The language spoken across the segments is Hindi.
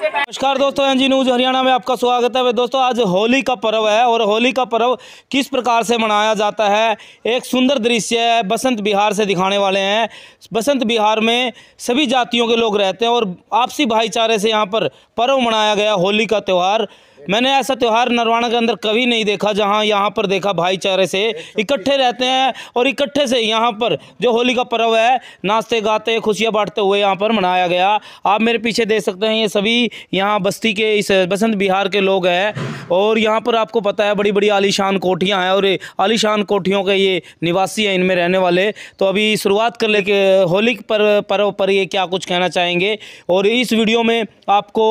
नमस्कार दोस्तों एनजी न्यूज हरियाणा में आपका स्वागत है दोस्तों आज होली का पर्व है और होली का पर्व किस प्रकार से मनाया जाता है एक सुंदर दृश्य है बसंत बिहार से दिखाने वाले हैं बसंत बिहार में सभी जातियों के लोग रहते हैं और आपसी भाईचारे से यहाँ पर पर्व मनाया गया होली का त्यौहार मैंने ऐसा त्यौहार नरवाना के अंदर कभी नहीं देखा जहाँ यहाँ पर देखा भाईचारे से इकट्ठे रहते हैं और इकट्ठे से यहाँ पर जो होली का पर्व है नाचते गाते खुशियाँ बांटते हुए यहाँ पर मनाया गया आप मेरे पीछे देख सकते हैं ये सभी यहाँ बस्ती के इस बसंत बिहार के लोग हैं और यहाँ पर आपको पता है बड़ी बड़ी आलिशान कोठियाँ हैं और आलिशान कोठियों के ये निवासी हैं इनमें रहने वाले तो अभी शुरुआत कर ले के होली पर पर्व पर ये क्या कुछ कहना चाहेंगे और इस वीडियो में आपको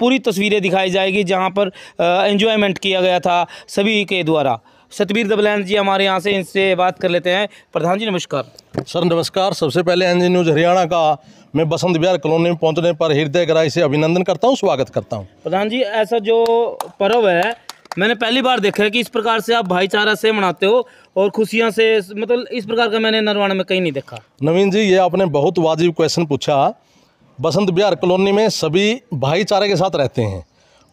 पूरी तस्वीरें दिखाई जाएगी जहाँ पर एंजॉयमेंट किया गया था सभी के द्वारा सतबीर दबलैन जी हमारे यहाँ से इनसे बात कर लेते हैं प्रधान जी नमस्कार सर नमस्कार सबसे पहले एन जी न्यूज हरियाणा का मैं बसंत बिहार कॉलोनी में पहुंचने पर हृदय गराई से अभिनंदन करता हूँ स्वागत करता हूँ प्रधान जी ऐसा जो पर्व है मैंने पहली बार देखा है कि इस प्रकार से आप भाईचारा से मनाते हो और खुशियाँ से मतलब इस प्रकार का मैंने नरवाणा में कहीं नहीं देखा नवीन जी ये आपने बहुत वाजिब क्वेश्चन पूछा बसंत बिहार कॉलोनी में सभी भाईचारे के साथ रहते हैं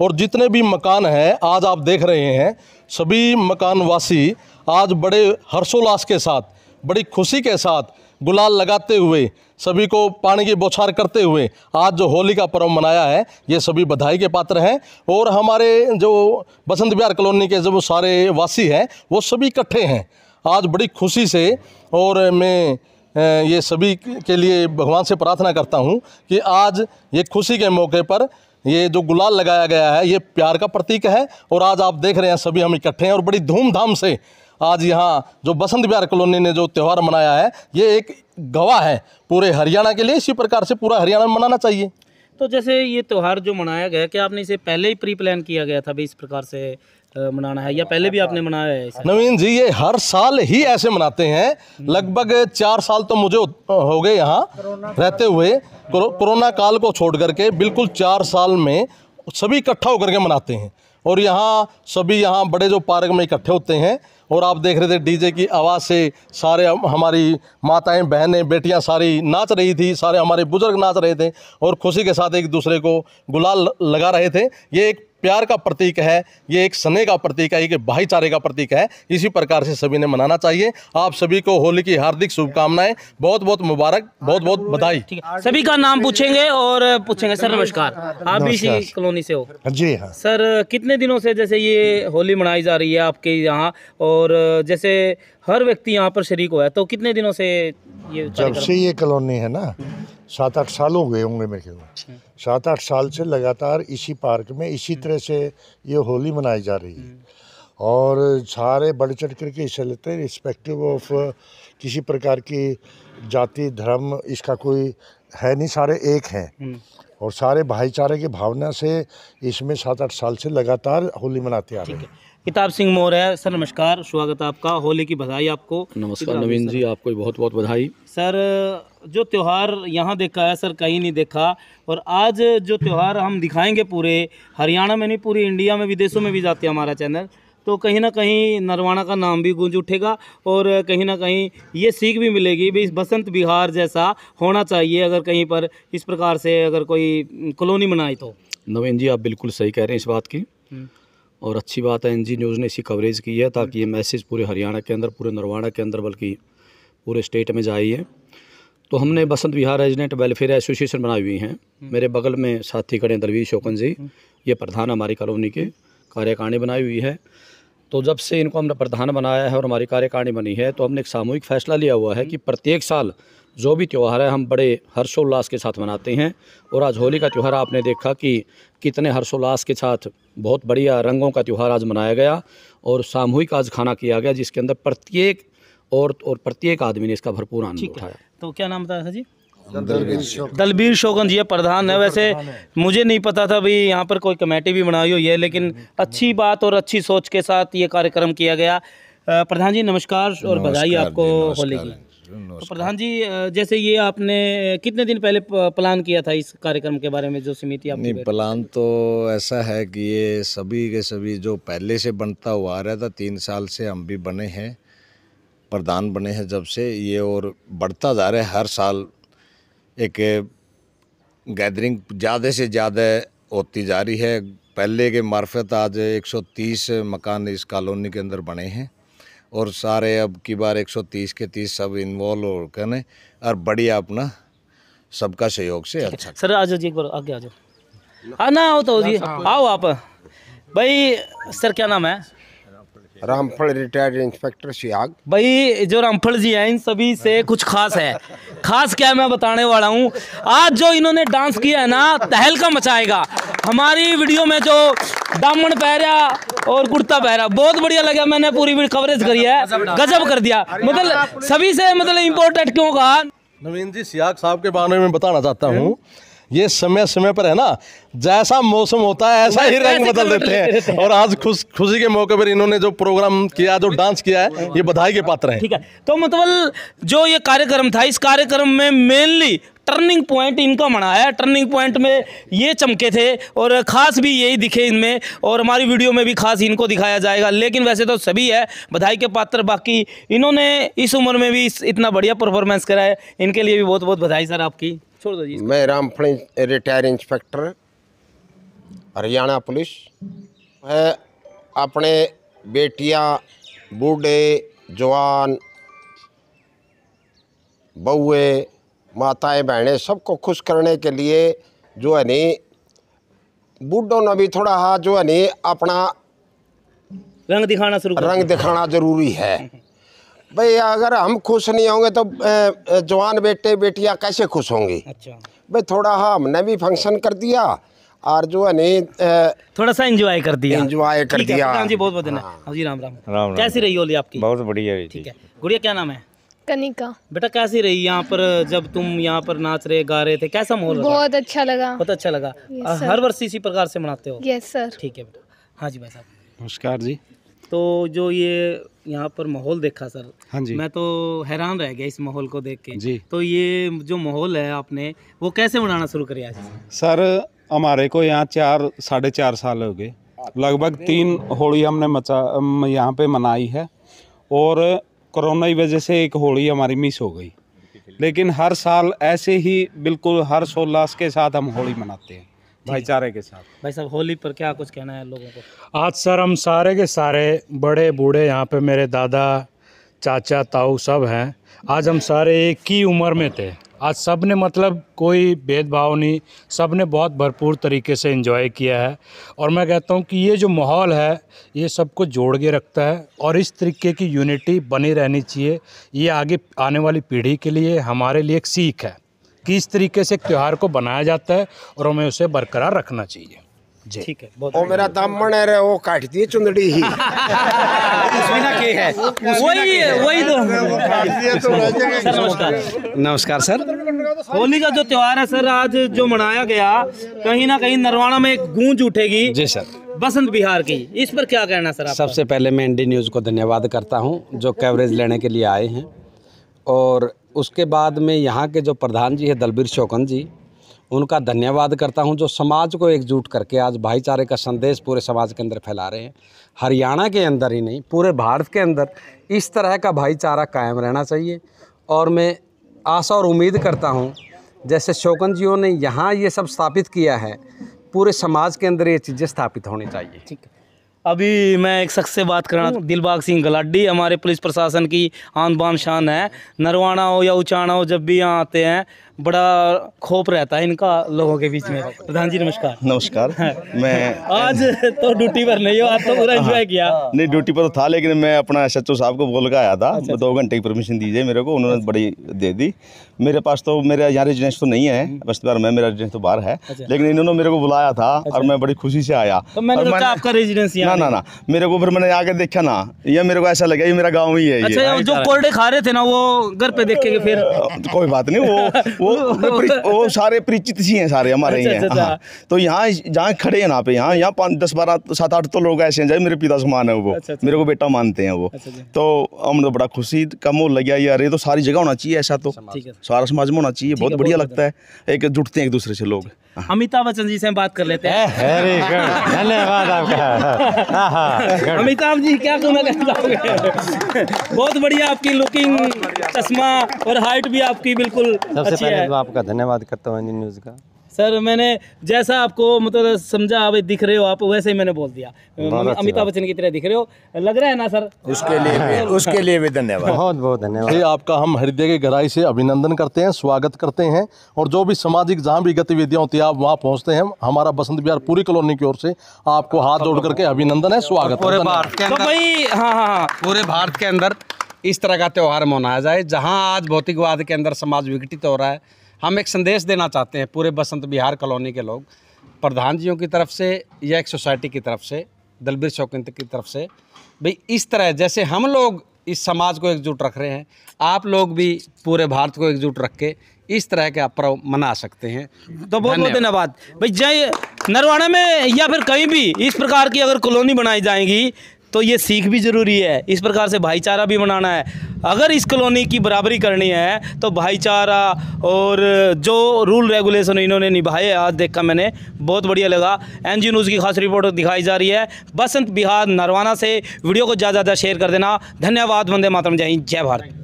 और जितने भी मकान हैं आज आप देख रहे हैं सभी मकानवासी आज बड़े हर्षोल्लास के साथ बड़ी खुशी के साथ गुलाल लगाते हुए सभी को पानी की बौछार करते हुए आज जो होली का पर्व मनाया है ये सभी बधाई के पात्र हैं और हमारे जो बसंत बिहार कॉलोनी के जो सारे वासी हैं वो सभी इकट्ठे हैं आज बड़ी खुशी से और मैं ये सभी के लिए भगवान से प्रार्थना करता हूँ कि आज ये खुशी के मौके पर ये जो गुलाल लगाया गया है ये प्यार का प्रतीक है और आज आप देख रहे हैं सभी हम इकट्ठे हैं और बड़ी धूमधाम से आज यहाँ जो बसंत बिहार कॉलोनी ने जो त्यौहार मनाया है ये एक गवाह है पूरे हरियाणा के लिए इसी प्रकार से पूरा हरियाणा में मनाना चाहिए तो जैसे ये त्यौहार जो मनाया गया क्या आपने इसे पहले ही प्री प्लान किया गया था भी इस प्रकार से मनाना है या पहले भी आपने मनाया है नवीन जी ये हर साल ही ऐसे मनाते हैं लगभग चार साल तो मुझे हो गए यहाँ रहते हुए कोरोना काल को छोड़ करके बिल्कुल चार साल में सभी इकट्ठा होकर के मनाते हैं और यहाँ सभी यहाँ बड़े जो पार्क में इकट्ठे होते हैं और आप देख रहे थे डीजे की आवाज़ से सारे हमारी माताएं बहनें बेटियां सारी नाच रही थी सारे हमारे बुज़ुर्ग नाच रहे थे और खुशी के साथ एक दूसरे को गुलाल लगा रहे थे ये एक प्यार का प्रतीक है ये एक स्नेह का प्रतीक है ये भाईचारे का प्रतीक है इसी प्रकार से सभी ने मनाना चाहिए आप सभी को होली की हार्दिक शुभकामनाएं बहुत बहुत मुबारक बहुत बहुत बधाई सभी का नाम पूछेंगे और पूछेंगे सर नमस्कार आप भी इसी कॉलोनी से हो जी हाँ सर कितने दिनों से जैसे ये होली मनाई जा रही है आपके यहाँ और जैसे हर व्यक्ति यहाँ पर शरीक हुआ है तो कितने दिनों से ये जब से ये कॉलोनी है ना सात आठ साल हो गए होंगे मेरे को अच्छा। सात आठ साल से लगातार इसी पार्क में इसी हम्म। तरह से ये होली मनाई जा रही है हम्म। और सारे बढ़ चढ़ करके हिस्सा लेते हैं रिस्पेक्टिव ऑफ किसी प्रकार की जाति धर्म इसका कोई है नहीं सारे एक हैं हम्म। और सारे भाईचारे की भावना से इसमें सात आठ साल से लगातार होली मनाते आ रहे हैं किताब सिंह मोर है सर नमस्कार स्वागत है आपका होली की बधाई आपको नमस्कार नवीन जी आपको बहुत बहुत बधाई सर जो त्यौहार यहाँ देखा है सर कहीं नहीं देखा और आज जो त्यौहार हम दिखाएंगे पूरे हरियाणा में नहीं पूरी इंडिया में विदेशों में भी जाते हैं हमारा चैनल तो कहीं ना कहीं नरवाना का नाम भी गूंज उठेगा और कहीं ना कहीं ये सीख भी मिलेगी भी इस बसंत बिहार जैसा होना चाहिए अगर कहीं पर इस प्रकार से अगर कोई कॉलोनी बनाए तो नवीन जी आप बिल्कुल सही कह रहे हैं इस बात की हम्म। और अच्छी बात है एनजी न्यूज़ ने इसी कवरेज की है ताकि ये मैसेज हम्म। पूरे हरियाणा के अंदर पूरे नरवाड़ा के अंदर बल्कि पूरे स्टेट में जाइए तो हमने Basant Vihar resident welfare association बनाई हुई हैं हम्म। मेरे बगल में साथी खड़े दलवीर शोकन जी हम्म। ये प्रधान हमारी कॉलोनी के कार्यकारिणी बनाई हुई है तो जब से इनको हमने प्रधान बनाया है और हमारी कार्यकारिणी बनी है तो हमने एक सामूहिक फैसला लिया हुआ है कि प्रत्येक साल जो भी त्यौहार है हम बड़े हर्षोल्लास के साथ मनाते हैं और आज होली का त्यौहार आपने देखा कि कितने हर्षोल्लास के साथ बहुत बढ़िया रंगों का त्यौहार आज मनाया गया और सामूहिक आज खाना किया गया जिसके अंदर प्रत्येक औरत और प्रत्येक आदमी ने इसका भरपूर आनंद उठाया तो क्या नाम बताया था जी दलबीर शोगन जी प्रधान है वैसे मुझे नहीं पता था भाई यहाँ पर कोई कमेटी भी बनाई हुई है लेकिन अच्छी बात और अच्छी सोच के साथ ये कार्यक्रम किया गया प्रधान जी नमस्कार और बधाई आपको होली की तो प्रधान जी जैसे ये आपने कितने दिन पहले प्लान किया था इस कार्यक्रम के बारे में जो समिति आपने प्लान तो ऐसा है कि ये सभी के सभी जो पहले से बनता हुआ आ रहा था तीन साल से हम भी बने हैं प्रधान बने हैं जब से ये और बढ़ता जा रहा है हर साल एक गैदरिंग ज़्यादा से ज़्यादा होती जा रही है पहले के मार्फत आज 130 मकान इस कॉलोनी के अंदर बने हैं और सारे अब की बार 130 के 30 सब इन्वॉल्व हो करें और बढ़िया अपना सबका सहयोग से अच्छा सर आ जाओ जी एक बार आगे आ जाओ हाँ ना आओ तो जी हाँ। आओ आप भाई सर क्या नाम है रामफल रिटायर्ड इंस्पेक्टर सियाग भाई जो रामफल जी हैं इन सभी से कुछ खास है खास क्या मैं बताने वाला हूँ आज जो इन्होंने डांस किया है ना तहलका मचाएगा हमारी वीडियो में जो दामन पहरा और कुर्ता पहरा बहुत बढ़िया लगा मैंने पूरी कवरेज करी है गजब कर दिया मतलब सभी से मतलब इम्पोर्टेंट क्यों कहा नवीन जी सियाग साहब के बारे में बताना चाहता हम्म। हूँ ये समय समय पर है ना जैसा मौसम होता है ऐसा ही रंग बदल देते हैं और आज खुश खुशी के मौके पर इन्होंने जो प्रोग्राम किया जो डांस किया है ये बधाई के पात्र हैं ठीक है तो मतलब जो ये कार्यक्रम था इस कार्यक्रम में मेनली टर्निंग पॉइंट इनका मनाया टर्निंग पॉइंट में ये चमके थे और ख़ास भी यही दिखे इनमें और हमारी वीडियो में भी खास इनको दिखाया जाएगा लेकिन वैसे तो सभी है बधाई के पात्र बाकी इन्होंने इस उम्र में भी इतना बढ़िया परफॉर्मेंस करा है इनके लिए भी बहुत बहुत बधाई सर आपकी छोड़ जी मैं Ramphal retire inspector Haryana police मैं अपने बेटिया बूढ़े जवान बउए माताएं बहने सबको खुश करने के लिए जो है नी बूढ़ों ने भी थोड़ा हाँ जो है नी अपना रंग दिखाना शुरू रंग दिखाना जरूरी है भाई अगर हम खुश नहीं होंगे तो जवान बेटे बेटियां कैसे खुश होंगी अच्छा भाई थोड़ा हाँ हमने भी फंक्शन कर दिया और जो है नहीं थोड़ा सा एंजॉय कर दिया एंजॉय कर दिया हाँ। हाँ राम जी बहुत बहुत धन्यवाद जी राम राम राम कैसी रही होली आपकी बहुत बढ़िया रही ठीक है गुड़िया क्या नाम है कनिका बेटा कैसी रही यहाँ पर जब तुम यहाँ पर नाच रहे गा रहे थे कैसा माहौल बहुत अच्छा लगा बहुत अच्छा लगा हर वर्ष इसी प्रकार से मनाते हो यस सर ठीक है बेटा हाँ जी भाई साहब नमस्कार जी तो जो ये यहाँ पर माहौल देखा सर हाँ जी मैं तो हैरान रह गया इस माहौल को देख के जी तो ये जो माहौल है आपने वो कैसे बनाना शुरू कर सर हमारे को यहाँ चार साढ़े चार साल हो गए लगभग तीन होली हमने मचा यहाँ पे मनाई है और कोरोना की वजह से एक होली हमारी मिस हो गई लेकिन हर साल ऐसे ही बिल्कुल हर्षोल्लास के साथ हम होली मनाते हैं भाईचारे के साथ भाई साहब होली पर क्या कुछ कहना है लोगों को आज सर हम सारे के सारे बड़े बूढ़े यहाँ पे मेरे दादा चाचा ताऊ सब हैं आज हम सारे एक ही उम्र में थे आज सब ने मतलब कोई भेदभाव नहीं सब ने बहुत भरपूर तरीके से इन्जॉय किया है और मैं कहता हूँ कि ये जो माहौल है ये सबको जोड़ के रखता है और इस तरीके की यूनिटी बनी रहनी चाहिए ये आगे आने वाली पीढ़ी के लिए हमारे लिए एक सीख है किस तरीके से त्यौहार को बनाया जाता है और हमें उसे बरकरार रखना चाहिए ठीक है बहुत मेरा दामन है रे वो चुंदड़ी ही उसमें ना के है वही है वही तो, तो नमस्कार सर होली का जो त्योहार है सर आज जो मनाया गया कहीं ना कहीं नरवाना में एक गूंज उठेगी जी सर बसंत बिहार की इस पर क्या कहना सर सबसे पहले मैं एनडी न्यूज़ को धन्यवाद करता हूँ जो कवरेज लेने के लिए आए हैं और उसके बाद में यहाँ के जो प्रधान जी है दलबीर शोकन जी उनका धन्यवाद करता हूँ जो समाज को एकजुट करके आज भाईचारे का संदेश पूरे समाज के अंदर फैला रहे हैं हरियाणा के अंदर ही नहीं पूरे भारत के अंदर इस तरह का भाईचारा कायम रहना चाहिए और मैं आशा और उम्मीद करता हूँ जैसे शोकन जियों ने यहाँ ये सब स्थापित किया है पूरे समाज के अंदर ये चीज़ें स्थापित होनी चाहिए ठीक है अभी मैं एक शख्स से बात कर रहा दिलबाग सिंह गलाडी हमारे पुलिस प्रशासन की आन बान शान है नरवाना हो या उचाना हो जब भी यहाँ आते हैं बड़ा खोप रहता है इनका लोगों के बीच में प्रधान जी नमस्कार नमस्कार हाँ। मैं आज तो ड्यूटी पर नहीं हो आज तो पूरा एंजॉय हाँ। किया नहीं ड्यूटी पर तो था लेकिन मैं अपना सचो साहब को बोल कर आया था अच्छा, दो अच्छा। घंटे की परमिशन दीजिए मेरे को उन्होंने अच्छा। बड़ी दे दी मेरे पास तो मेरे यहाँ रेजिडेंस तो नहीं है हम्म। बस्तीदार में मेरा रेजिडेंस तो बाहर है अच्छा। लेकिन इन्होंने मेरे को बुलाया था अच्छा। और मैं बड़ी खुशी से आया तो मैंने और तो मैंने... आपका रेजिडेंस ना ना ना मेरे को फिर मैंने आके देखा ना ये मेरे को ऐसा लगा ये मेरा गाँव ही है अच्छा, ये जो कोल्डे खा रहे थे ना वो घर पे देखे फिर कोई बात नहीं वो वो वो सारे परिचित ही हैं सारे हमारे यहाँ अच्छा, अच्छा, अच्छा। तो यहाँ जहाँ खड़े हैं ना पे यहाँ यहाँ पाँच दस बारह सात आठ तो लोग ऐसे हैं जब मेरे पिता समान है वो मेरे को बेटा मानते हैं वो तो हम तो बड़ा खुशी का मोह लग गया यार ये तो सारी जगह होना चाहिए ऐसा तो सारा समाज में होना चाहिए बहुत बढ़िया लगता है एक जुटते हैं एक दूसरे से लोग हाँ। अमिताभ बच्चन जी से बात कर लेते हैं धन्यवाद आपका अमिताभ जी क्या कहना चाहता हूँ बहुत बढ़िया आपकी लुकिंग चश्मा और हाइट भी आपकी बिल्कुल सबसे पहले तो आपका धन्यवाद करता हूँ इंडियन न्यूज़ का सर मैंने जैसा आपको मतलब समझा आप दिख रहे हो आप वैसे ही मैंने बोल दिया अमिताभ बच्चन की तरह दिख रहे हो लग रहा है ना सर उसके लिए हाँ। उसके लिए भी धन्यवाद बहुत बहुत धन्यवाद आपका हम हृदय की गहराई से अभिनंदन करते हैं स्वागत करते हैं और जो भी सामाजिक जहाँ भी गतिविधियाँ होती है आप वहाँ पहुँचते हैं हमारा बसंत बिहार पूरी कॉलोनी की ओर से आपको हाथ जोड़ करके अभिनंदन है स्वागत पूरे भारत के तो अंदर हाँ, हाँ हाँ पूरे भारत के अंदर इस तरह का त्यौहार मनाया जाए जहाँ आज भौतिकवाद के अंदर समाज विघटित हो रहा है हम एक संदेश देना चाहते हैं पूरे बसंत बिहार कॉलोनी के लोग प्रधान जियों की तरफ से या एक सोसाइटी की तरफ से दलबीर शौकिंत की तरफ से भाई इस तरह जैसे हम लोग इस समाज को एकजुट रख रहे हैं आप लोग भी पूरे भारत को एकजुट रख के इस तरह के आप पर्व मना सकते हैं तो बहुत बहुत धन्यवाद भाई जय नरवाड़ा में या फिर कहीं भी इस प्रकार की अगर कॉलोनी बनाई जाएगी तो ये सीख भी ज़रूरी है इस प्रकार से भाईचारा भी बनाना है अगर इस कॉलोनी की बराबरी करनी है तो भाईचारा और जो रूल रेगुलेशन इन्होंने निभाए आज देखा मैंने बहुत बढ़िया लगा एन जी न्यूज़ की खास रिपोर्ट दिखाई जा रही है बसंत बिहार नरवाना से वीडियो को ज़्यादा ज़्यादा शेयर कर देना धन्यवाद वंदे मातरम जय हिंद जय भारत